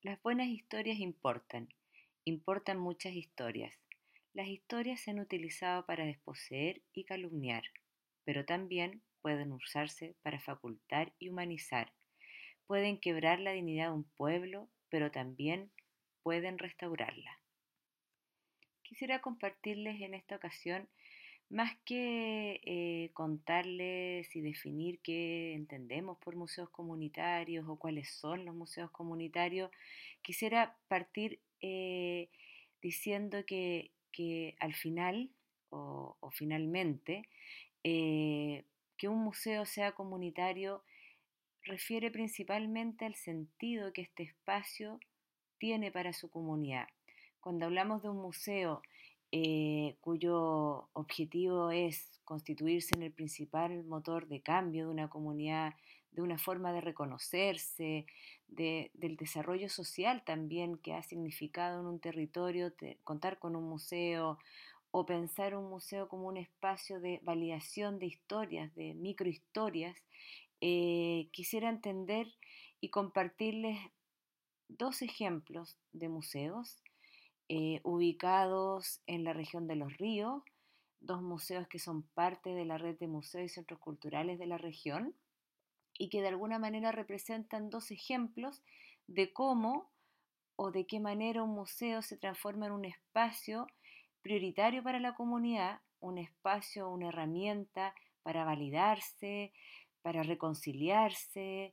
Las buenas historias importan, importan muchas historias. Las historias se han utilizado para desposeer y calumniar, pero también pueden usarse para facultar y humanizar. Pueden quebrar la dignidad de un pueblo, pero también pueden restaurarla. Quisiera compartirles en esta ocasión más que eh, contarles y definir qué entendemos por museos comunitarios o cuáles son los museos comunitarios, quisiera partir eh, diciendo que, al final o, finalmente, eh, que un museo sea comunitario refiere principalmente al sentido que este espacio tiene para su comunidad. Cuando hablamos de un museo eh, cuyo objetivo es constituirse en el principal motor de cambio de una comunidad, de una forma de reconocerse, del desarrollo social también que ha significado en un territorio, contar con un museo o pensar un museo como un espacio de validación de historias, de microhistorias, eh, quisiera entender y compartirles dos ejemplos de museos eh, ubicados en la región de Los Ríos, dos museos que son parte de la red de museos y centros culturales de la región y que de alguna manera representan dos ejemplos de cómo o de qué manera un museo se transforma en un espacio prioritario para la comunidad, un espacio, una herramienta para validarse, para reconciliarse,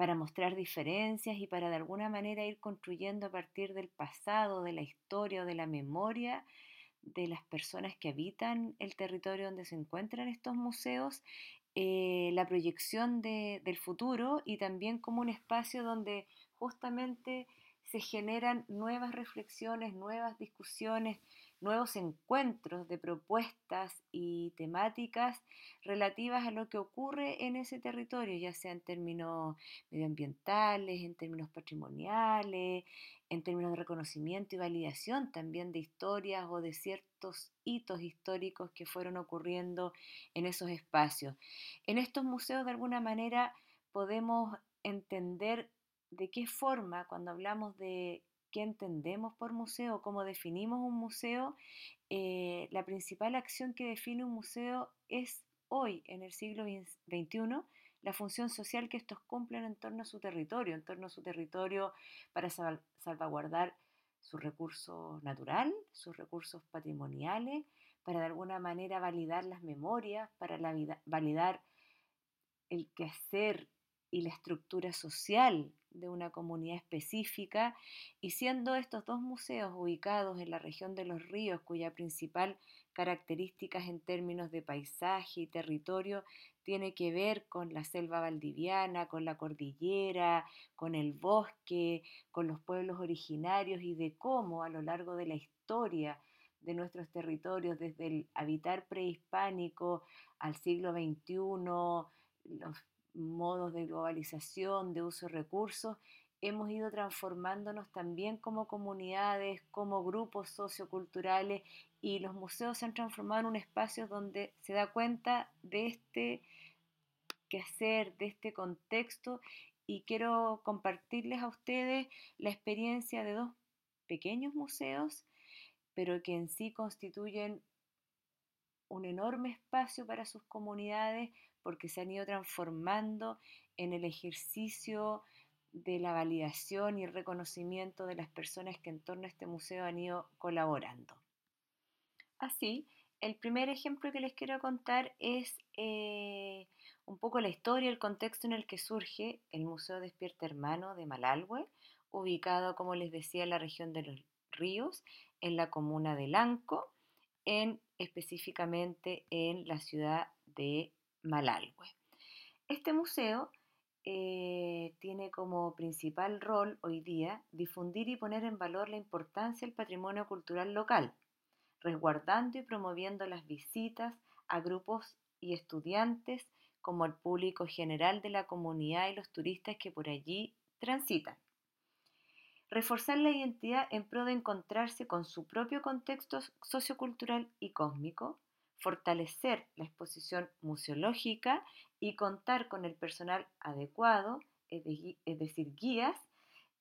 para mostrar diferencias y para de alguna manera ir construyendo a partir del pasado, de la historia o de la memoria de las personas que habitan el territorio donde se encuentran estos museos, eh, la proyección del futuro y también como un espacio donde justamente se generan nuevas reflexiones, nuevas discusiones, nuevos encuentros de propuestas y temáticas relativas a lo que ocurre en ese territorio, ya sea en términos medioambientales, en términos patrimoniales, en términos de reconocimiento y validación también de historias o de ciertos hitos históricos que fueron ocurriendo en esos espacios. En estos museos, de alguna manera, podemos entender de qué forma, cuando hablamos de qué entendemos por museo, cómo definimos un museo, eh, la principal acción que define un museo es hoy, en el siglo XXI, la función social que estos cumplen en torno a su territorio, en torno a su territorio para salvaguardar su recurso natural, sus recursos patrimoniales, para de alguna manera validar las memorias, para la validar el quehacer y la estructura social de una comunidad específica y siendo estos dos museos ubicados en la región de los ríos cuya principal característica en términos de paisaje y territorio tiene que ver con la selva valdiviana, con la cordillera, con el bosque, con los pueblos originarios y de cómo a lo largo de la historia de nuestros territorios, desde el habitar prehispánico al siglo XXI, los modos de globalización, de uso de recursos, hemos ido transformándonos también como comunidades, como grupos socioculturales y los museos se han transformado en un espacio donde se da cuenta de este quehacer, de este contexto y quiero compartirles a ustedes la experiencia de dos pequeños museos, pero que en sí constituyen un enorme espacio para sus comunidades, porque se han ido transformando en el ejercicio de la validación y reconocimiento de las personas que en torno a este museo han ido colaborando. Así, el primer ejemplo que les quiero contar es eh, un poco la historia, el contexto en el que surge el Museo Despierta Hermano de Malalhue, ubicado, como les decía, en la región de los ríos, en la comuna de Lanco, en, específicamente en la ciudad de Malalgue. Este museo eh, tiene como principal rol hoy día difundir y poner en valor la importancia del patrimonio cultural local, resguardando y promoviendo las visitas a grupos y estudiantes como el público general de la comunidad y los turistas que por allí transitan. Reforzar la identidad en pro de encontrarse con su propio contexto sociocultural y cósmico, fortalecer la exposición museológica y contar con el personal adecuado, es, decir, guías,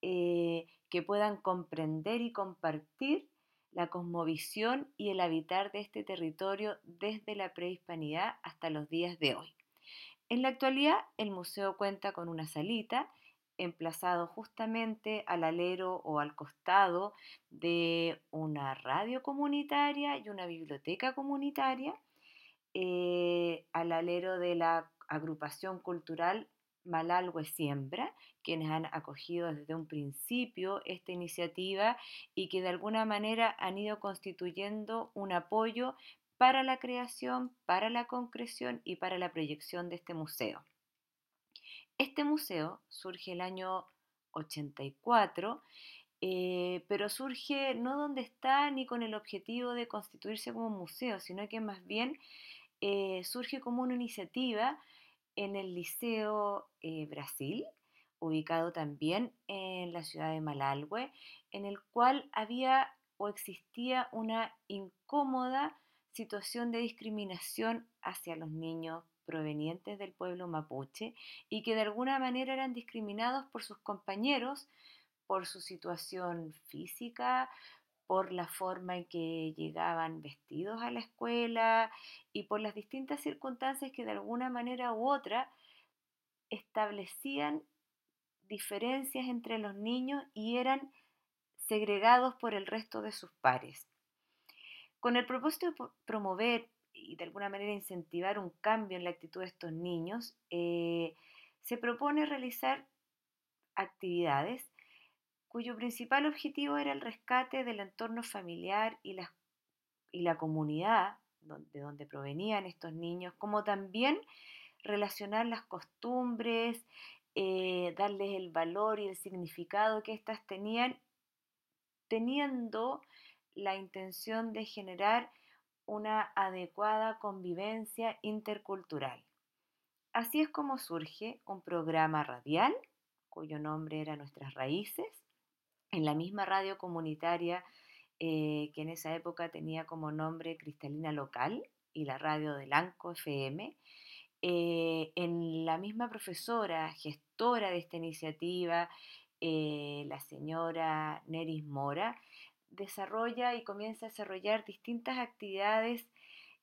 eh, que puedan comprender y compartir la cosmovisión y el habitar de este territorio desde la prehispanidad hasta los días de hoy. En la actualidad, el museo cuenta con una salita emplazado justamente al alero o al costado de una radio comunitaria y una biblioteca comunitaria, eh, al alero de la agrupación cultural Malalgue Siembra, quienes han acogido desde un principio esta iniciativa y que de alguna manera han ido constituyendo un apoyo para la creación, para la concreción y para la proyección de este museo. Este museo surge el año 84, eh, pero surge no donde está ni con el objetivo de constituirse como museo, sino que más bien eh, surge como una iniciativa en el Liceo eh, Brasil, ubicado también en la ciudad de Malalhue, en el cual había o existía una incómoda situación de discriminación hacia los niños provenientes del pueblo mapuche y que de alguna manera eran discriminados por sus compañeros por su situación física, por la forma en que llegaban vestidos a la escuela y por las distintas circunstancias que de alguna manera u otra establecían diferencias entre los niños y eran segregados por el resto de sus pares. Con el propósito de promover y, de alguna manera incentivar un cambio en la actitud de estos niños, eh, se propone realizar actividades cuyo principal objetivo era el rescate del entorno familiar y la, y la comunidad de donde provenían estos niños, como también relacionar las costumbres, eh, darles el valor y el significado que éstas tenían, teniendo la intención de generar una adecuada convivencia intercultural. Así es como surge un programa radial, cuyo nombre era Nuestras Raíces, en la misma radio comunitaria eh, que en esa época tenía como nombre Cristalina Local y la radio del Anco FM, eh, en la misma profesora, gestora de esta iniciativa, eh, la señora Neris Mora, desarrolla y comienza a desarrollar distintas actividades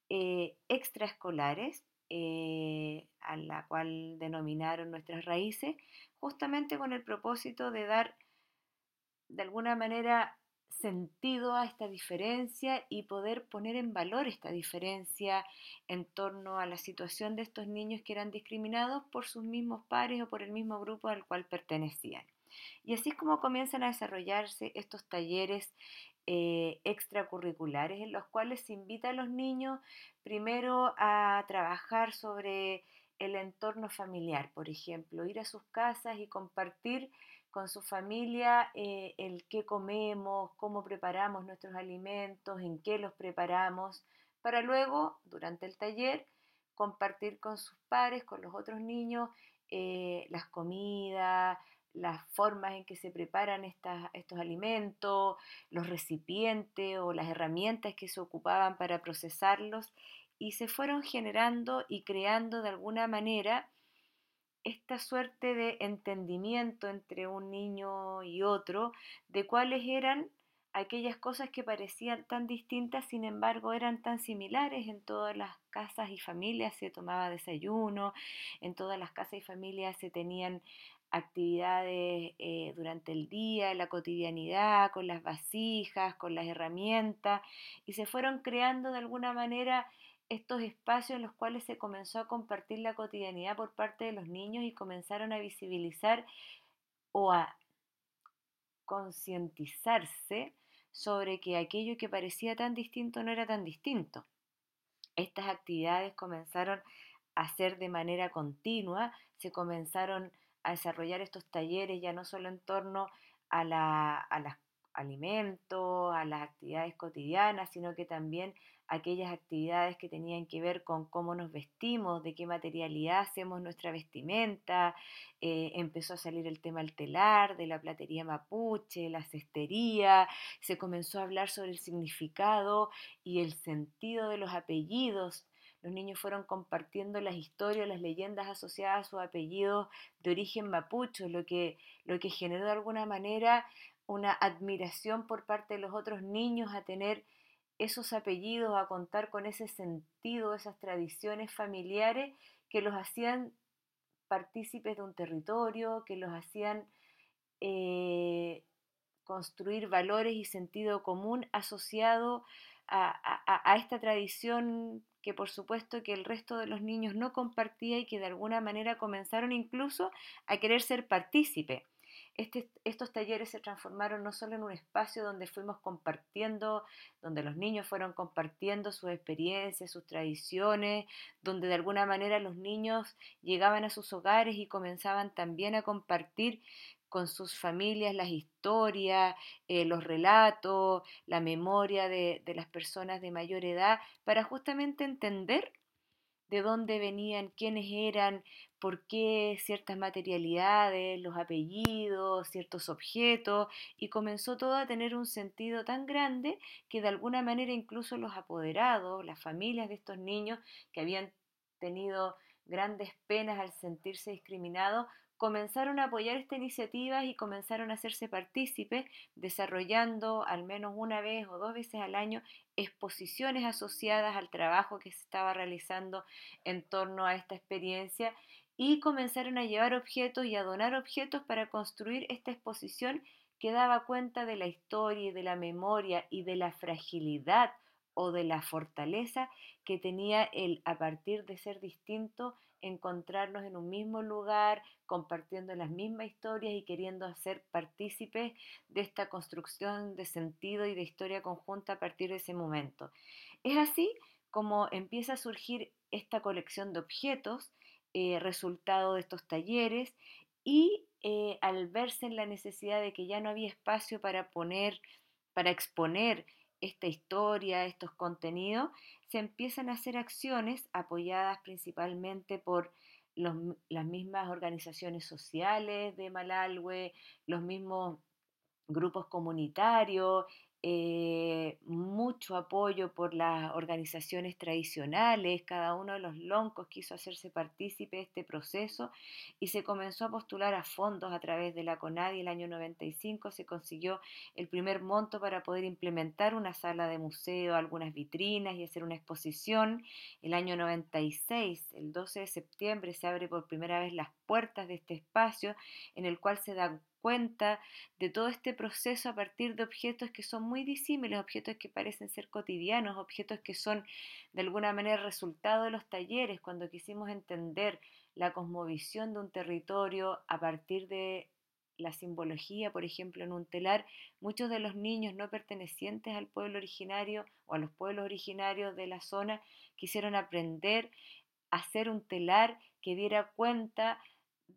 eh, extraescolares, eh, a la cual denominaron nuestras raíces, justamente con el propósito de dar de alguna manera sentido a esta diferencia y poder poner en valor esta diferencia en torno a la situación de estos niños que eran discriminados por sus mismos pares o por el mismo grupo al cual pertenecían. Y así es como comienzan a desarrollarse estos talleres eh, extracurriculares en los cuales se invita a los niños primero a trabajar sobre el entorno familiar, por ejemplo, ir a sus casas y compartir con su familia eh, el qué comemos, cómo preparamos nuestros alimentos, en qué los preparamos, para luego, durante el taller, compartir con sus pares, con los otros niños, eh, las comidas, las formas en que se preparan estos alimentos, los recipientes o las herramientas que se ocupaban para procesarlos y se fueron generando y creando de alguna manera esta suerte de entendimiento entre un niño y otro de cuáles eran aquellas cosas que parecían tan distintas, sin embargo eran tan similares en todas las casas y familias, se tomaba desayuno, en todas las casas y familias se tenían actividades eh, durante el día, la cotidianidad, con las vasijas, con las herramientas, y se fueron creando de alguna manera estos espacios en los cuales se comenzó a compartir la cotidianidad por parte de los niños y comenzaron a visibilizar o a concientizarse sobre que aquello que parecía tan distinto no era tan distinto. Estas actividades comenzaron a ser de manera continua, se comenzaron a a desarrollar estos talleres ya no solo en torno a, la, a los alimentos, a las actividades cotidianas, sino que también aquellas actividades que tenían que ver con cómo nos vestimos, de qué materialidad hacemos nuestra vestimenta. Eh, empezó a salir el tema del telar, de la platería mapuche, la cestería. Se comenzó a hablar sobre el significado y el sentido de los apellidos los niños fueron compartiendo las historias, las leyendas asociadas a sus apellidos de origen mapucho, lo que, lo que generó de alguna manera una admiración por parte de los otros niños a tener esos apellidos, a contar con ese sentido, esas tradiciones familiares que los hacían partícipes de un territorio, que los hacían eh, construir valores y sentido común asociado a esta tradición que por supuesto que el resto de los niños no compartía y que de alguna manera comenzaron incluso a querer ser partícipe. Este, estos talleres se transformaron no solo en un espacio donde fuimos compartiendo, donde los niños fueron compartiendo sus experiencias, sus tradiciones, donde de alguna manera los niños llegaban a sus hogares y comenzaban también a compartir con sus familias, las historias, eh, los relatos, la memoria de las personas de mayor edad, para justamente entender de dónde venían, quiénes eran, por qué ciertas materialidades, los apellidos, ciertos objetos, y comenzó todo a tener un sentido tan grande que de alguna manera incluso los apoderados, las familias de estos niños que habían tenido grandes penas al sentirse discriminados, comenzaron a apoyar esta iniciativa y comenzaron a hacerse partícipes, desarrollando al menos una vez o dos veces al año exposiciones asociadas al trabajo que se estaba realizando en torno a esta experiencia y comenzaron a llevar objetos y a donar objetos para construir esta exposición que daba cuenta de la historia y de la memoria y de la fragilidad o de la fortaleza que tenía el a partir de ser distinto encontrarnos en un mismo lugar, compartiendo las mismas historias y queriendo ser partícipes de esta construcción de sentido y de historia conjunta a partir de ese momento. Es así como empieza a surgir esta colección de objetos, eh, resultado de estos talleres, y eh, al verse en la necesidad de que ya no había espacio para poner, para exponer esta historia, estos contenidos, se empiezan a hacer acciones apoyadas principalmente por las mismas organizaciones sociales de Malalwe, los mismos grupos comunitarios, eh, mucho apoyo por las organizaciones tradicionales, cada uno de los loncos quiso hacerse partícipe de este proceso y se comenzó a postular a fondos a través de la CONADI. El año 95 se consiguió el primer monto para poder implementar una sala de museo, algunas vitrinas y hacer una exposición. El año 96, el 12 de septiembre, se abre por primera vez las puertas de este espacio en el cual se da cuenta de todo este proceso a partir de objetos que son muy disímiles, objetos que parecen ser cotidianos, objetos que son de alguna manera resultado de los talleres, cuando quisimos entender la cosmovisión de un territorio a partir de la simbología, por ejemplo, en un telar, muchos de los niños no pertenecientes al pueblo originario o a los pueblos originarios de la zona quisieron aprender a hacer un telar que diera cuenta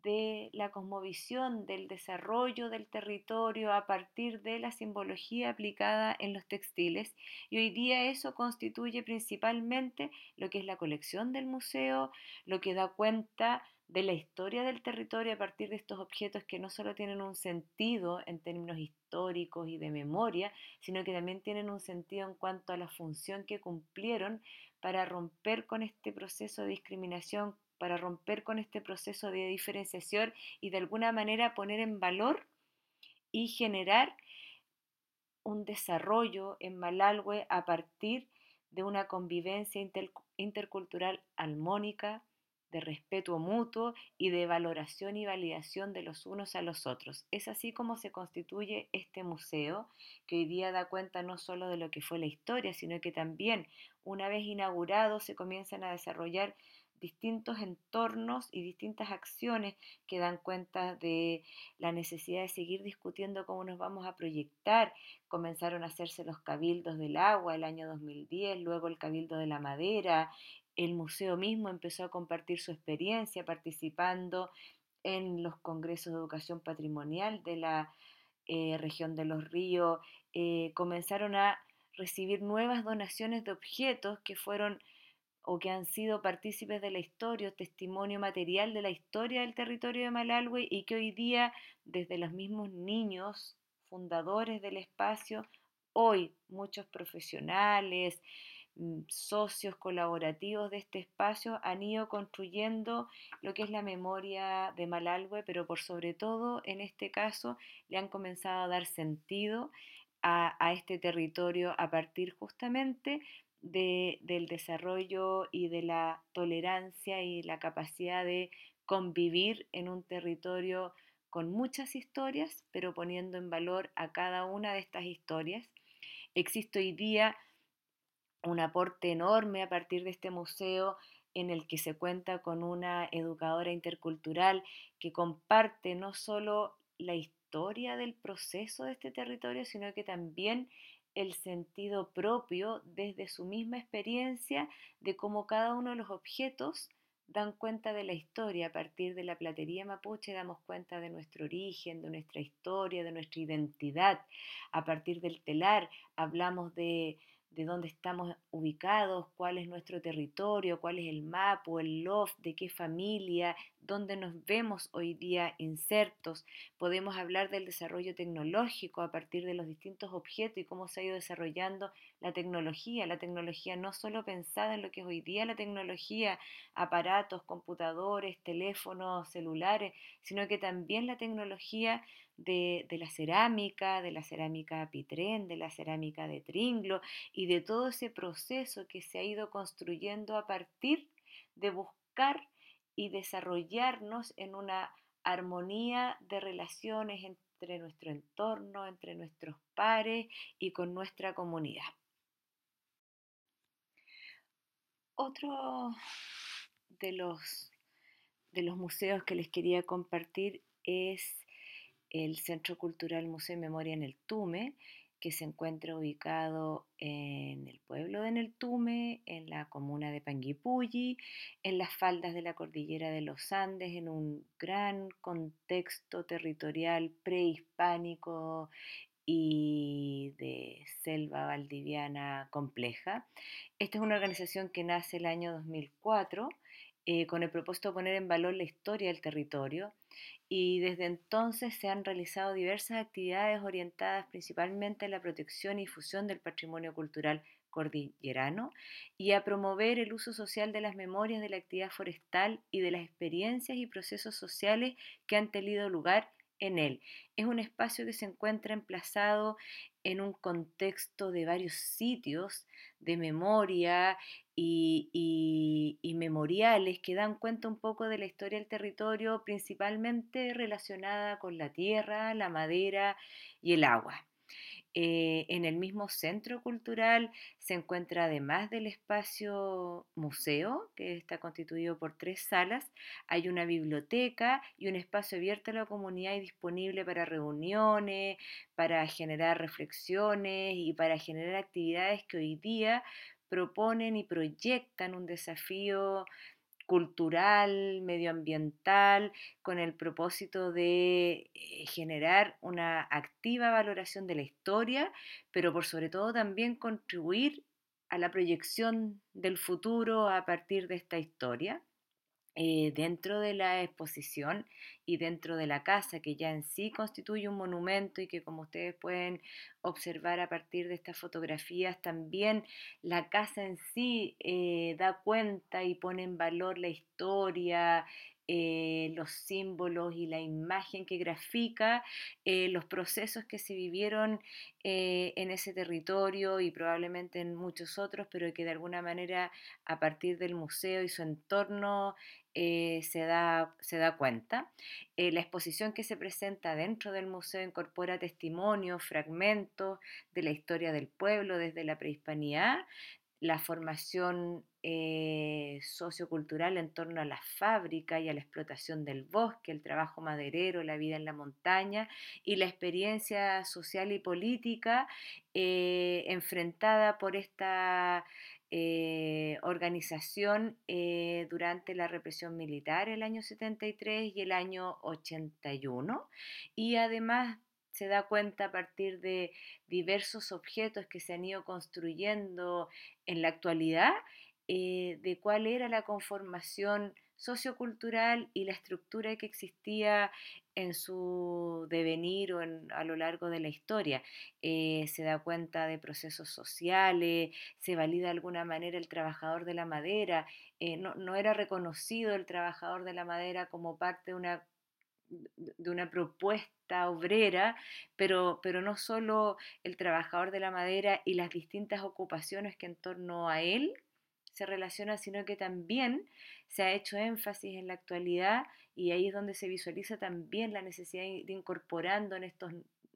de la cosmovisión, del desarrollo del territorio a partir de la simbología aplicada en los textiles. Y hoy día eso constituye principalmente lo que es la colección del museo, lo que da cuenta de la historia del territorio a partir de estos objetos que no solo tienen un sentido en términos históricos y de memoria, sino que también tienen un sentido en cuanto a la función que cumplieron para romper con este proceso de discriminación para romper con este proceso de diferenciación y de alguna manera poner en valor y generar un desarrollo en Malalwe a partir de una convivencia intercultural armónica, de respeto mutuo y de valoración y validación de los unos a los otros. Es así como se constituye este museo, que hoy día da cuenta no solo de lo que fue la historia, sino que también, una vez inaugurado, se comienzan a desarrollar distintos entornos y distintas acciones que dan cuenta de la necesidad de seguir discutiendo cómo nos vamos a proyectar. Comenzaron a hacerse los cabildos del agua el año 2010, luego el cabildo de la madera, el museo mismo empezó a compartir su experiencia participando en los congresos de educación patrimonial de la eh, región de los ríos, eh, comenzaron a recibir nuevas donaciones de objetos que fueron o que han sido partícipes de la historia, testimonio material de la historia del territorio de Malalwe y que hoy día, desde los mismos niños fundadores del espacio, hoy muchos profesionales, mm, socios colaborativos de este espacio han ido construyendo lo que es la memoria de Malalwe, pero por sobre todo en este caso le han comenzado a dar sentido a, a este territorio a partir justamente del desarrollo y de la tolerancia y la capacidad de convivir en un territorio con muchas historias, pero poniendo en valor a cada una de estas historias. Existe hoy día un aporte enorme a partir de este museo en el que se cuenta con una educadora intercultural que comparte no solo la historia del proceso de este territorio, sino que también el sentido propio desde su misma experiencia de cómo cada uno de los objetos dan cuenta de la historia. A partir de la platería mapuche damos cuenta de nuestro origen, de nuestra historia, de nuestra identidad. A partir del telar hablamos de de dónde estamos ubicados, cuál es nuestro territorio, cuál es el mapa, el loft, de qué familia, dónde nos vemos hoy día insertos. Podemos hablar del desarrollo tecnológico a partir de los distintos objetos y cómo se ha ido desarrollando la tecnología. La tecnología no solo pensada en lo que es hoy día la tecnología, aparatos, computadores, teléfonos, celulares, sino que también la tecnología de, la cerámica, de la cerámica pitren, de la cerámica de tringlo y de todo ese proceso que se ha ido construyendo a partir de buscar y desarrollarnos en una armonía de relaciones entre nuestro entorno, entre nuestros pares y con nuestra comunidad. Otro de los, de los museos que les quería compartir es el Centro Cultural Museo y Memoria en el Tume, que se encuentra ubicado en el pueblo de Neltume, en la comuna de Panguipulli, en las faldas de la cordillera de los Andes, en un gran contexto territorial prehispánico y de Selva Valdiviana Compleja. Esta es una organización que nace el año 2004 eh, con el propósito de poner en valor la historia del territorio y desde entonces se han realizado diversas actividades orientadas principalmente a la protección y difusión del patrimonio cultural cordillerano y a promover el uso social de las memorias de la actividad forestal y de las experiencias y procesos sociales que han tenido lugar en él. Es un espacio que se encuentra emplazado en un contexto de varios sitios de memoria y, y, memoriales que dan cuenta un poco de la historia del territorio, principalmente relacionada con la tierra, la madera y el agua. Eh, en el mismo centro cultural se encuentra, además del espacio museo, que está constituido por tres salas, hay una biblioteca y un espacio abierto a la comunidad y disponible para reuniones, para generar reflexiones y para generar actividades que hoy día proponen y proyectan un desafío cultural, medioambiental, con el propósito de eh, generar una activa valoración de la historia, pero por sobre todo también contribuir a la proyección del futuro a partir de esta historia. Eh, dentro de la exposición y dentro de la casa, que ya en sí constituye un monumento y que como ustedes pueden observar a partir de estas fotografías, también la casa en sí eh, da cuenta y pone en valor la historia, eh, los símbolos y la imagen que grafica eh, los procesos que se vivieron eh, en ese territorio y probablemente en muchos otros, pero que de alguna manera a partir del museo y su entorno se, da, se, da, cuenta. la exposición que se presenta dentro del museo incorpora testimonios, fragmentos de la historia del pueblo desde la prehispanidad, la formación eh, sociocultural en torno a la fábrica y a la explotación del bosque, el trabajo maderero, la vida en la montaña y la experiencia social y política eh, enfrentada por esta eh, organización durante la represión militar el año 73 y el año 81 y además se da cuenta a partir de diversos objetos que se han ido construyendo en la actualidad eh, de cuál era la conformación sociocultural y la estructura que existía en su devenir o a lo largo de la historia. Eh, se da cuenta de procesos sociales, se valida de alguna manera el trabajador de la madera. Eh, no, no, era reconocido el trabajador de la madera como parte de una de una propuesta obrera, pero, pero no solo el trabajador de la madera y las distintas ocupaciones que en torno a él se relacionan, sino que también se ha hecho énfasis en la actualidad y ahí es donde se visualiza también la necesidad de incorporando en estos,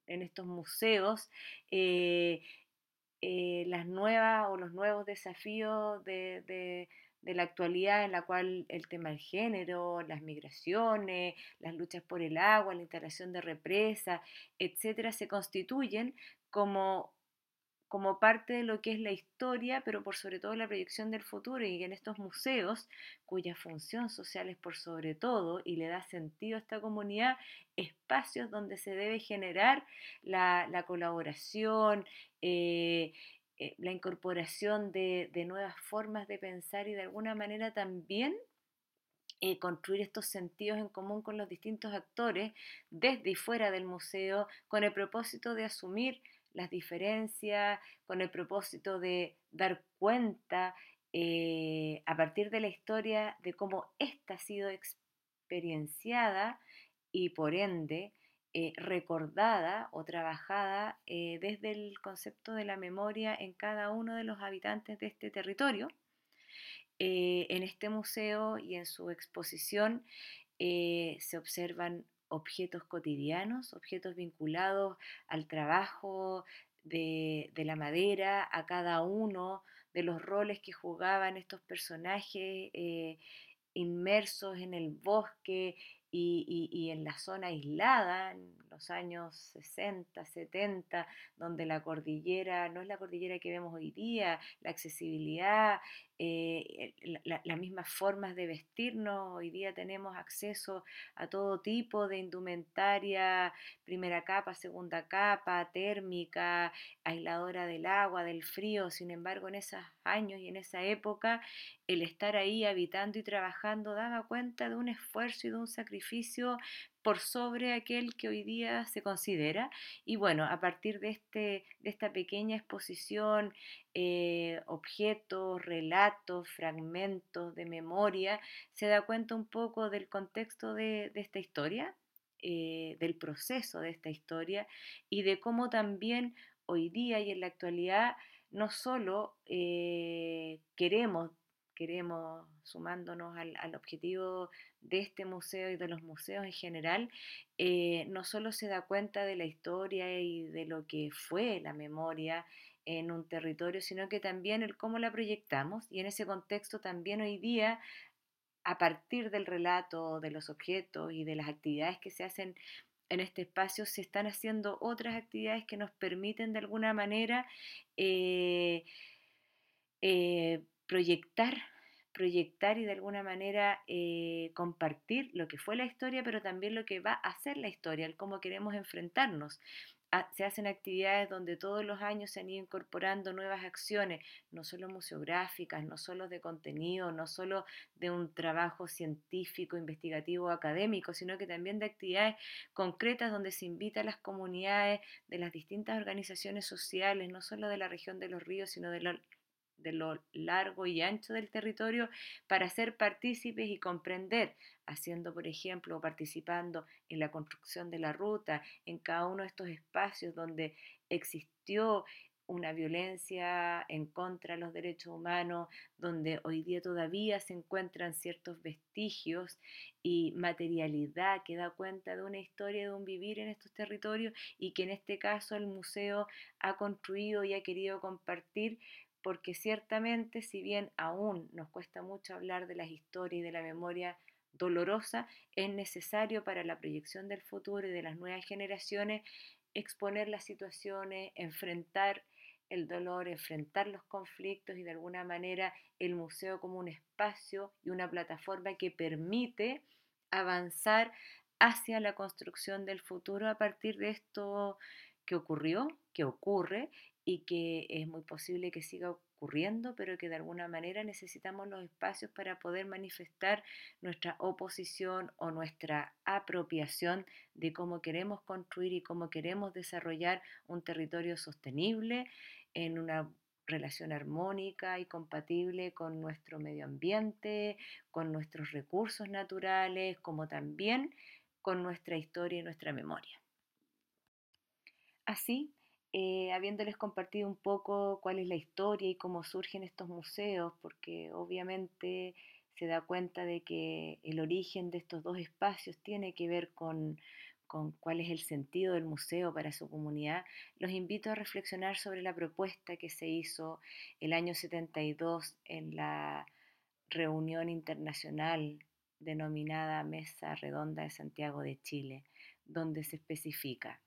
en estos museos eh, eh, las nuevas o los nuevos desafíos de, de de la actualidad en la cual el tema del género, las migraciones, las luchas por el agua, la instalación de represas, etcétera, se constituyen como como parte de lo que es la historia, pero por sobre todo la proyección del futuro y en estos museos, cuya función social es por sobre todo y le da sentido a esta comunidad, espacios donde se debe generar la, colaboración, eh, eh, la incorporación de, nuevas formas de pensar y de alguna manera también eh, construir estos sentidos en común con los distintos actores desde y fuera del museo con el propósito de asumir las diferencias, con el propósito de dar cuenta eh, a partir de la historia de cómo ésta ha sido experienciada y por ende eh, recordada o trabajada eh, desde el concepto de la memoria en cada uno de los habitantes de este territorio. Eh, en este museo y en su exposición se observan objetos cotidianos, objetos vinculados al trabajo de la madera, a cada uno de los roles que jugaban estos personajes inmersos en el bosque, y, en la zona aislada, en los años 60, 70, donde la cordillera no es la cordillera que vemos hoy día, la accesibilidad eh, eh, las mismas formas de vestirnos. Hoy día tenemos acceso a todo tipo de indumentaria, primera capa, segunda capa, térmica, aisladora del agua, del frío. Sin embargo, en esos años y en esa época, el estar ahí habitando y trabajando daba cuenta de un esfuerzo y de un sacrificio por sobre aquel que hoy día se considera. Y bueno, a partir de, este, de esta pequeña exposición, eh, objetos, relatos, fragmentos de memoria, se da cuenta un poco del contexto de, esta historia, eh, del proceso de esta historia y de cómo también hoy día y en la actualidad no solo eh, queremos queremos, sumándonos al, objetivo de este museo y de los museos en general, eh, no solo se da cuenta de la historia y de lo que fue la memoria en un territorio, sino que también el cómo la proyectamos y en ese contexto también hoy día a partir del relato, de los objetos y de las actividades que se hacen en este espacio, se están haciendo otras actividades que nos permiten de alguna manera eh, eh, proyectar, proyectar y de alguna manera eh, compartir lo que fue la historia, pero también lo que va a ser la historia, el cómo queremos enfrentarnos. Ah, se hacen actividades donde todos los años se han ido incorporando nuevas acciones, no solo museográficas, no solo de contenido, no solo de un trabajo científico, investigativo, académico, sino que también de actividades concretas donde se invita a las comunidades de las distintas organizaciones sociales, no solo de la región de los ríos, sino de la de lo largo y ancho del territorio para ser partícipes y comprender, haciendo, por ejemplo, participando en la construcción de la ruta, en cada uno de estos espacios donde existió una violencia en contra de los derechos humanos, donde hoy día todavía se encuentran ciertos vestigios y materialidad que da cuenta de una historia de un vivir en estos territorios y que en este caso el museo ha construido y ha querido compartir porque ciertamente si bien aún nos cuesta mucho hablar de las historias y de la memoria dolorosa, es necesario para la proyección del futuro y de las nuevas generaciones exponer las situaciones, enfrentar el dolor, enfrentar los conflictos y de alguna manera el museo como un espacio y una plataforma que permite avanzar hacia la construcción del futuro a partir de esto que ocurrió, que ocurre y que es muy posible que siga ocurriendo, pero que de alguna manera necesitamos los espacios para poder manifestar nuestra oposición o nuestra apropiación de cómo queremos construir y cómo queremos desarrollar un territorio sostenible en una relación armónica y compatible con nuestro medio ambiente, con nuestros recursos naturales, como también con nuestra historia y nuestra memoria. Así, eh, habiéndoles compartido un poco cuál es la historia y cómo surgen estos museos, porque obviamente se da cuenta de que el origen de estos dos espacios tiene que ver con, con cuál es el sentido del museo para su comunidad, los invito a reflexionar sobre la propuesta que se hizo el año 72 en la reunión internacional denominada Mesa Redonda de Santiago de Chile, donde se especifica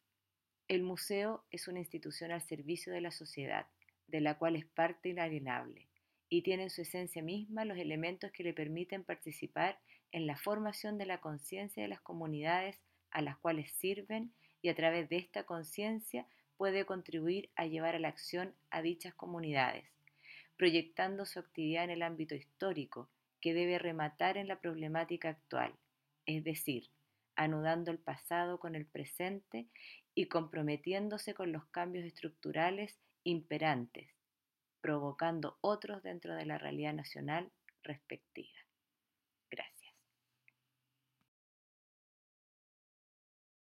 el museo es una institución al servicio de la sociedad, de la cual es parte inalienable, y tiene en su esencia misma los elementos que le permiten participar en la formación de la conciencia de las comunidades a las cuales sirven y a través de esta conciencia puede contribuir a llevar a la acción a dichas comunidades, proyectando su actividad en el ámbito histórico que debe rematar en la problemática actual, es decir, anudando el pasado con el presente y comprometiéndose con los cambios estructurales imperantes, provocando otros dentro de la realidad nacional respectiva.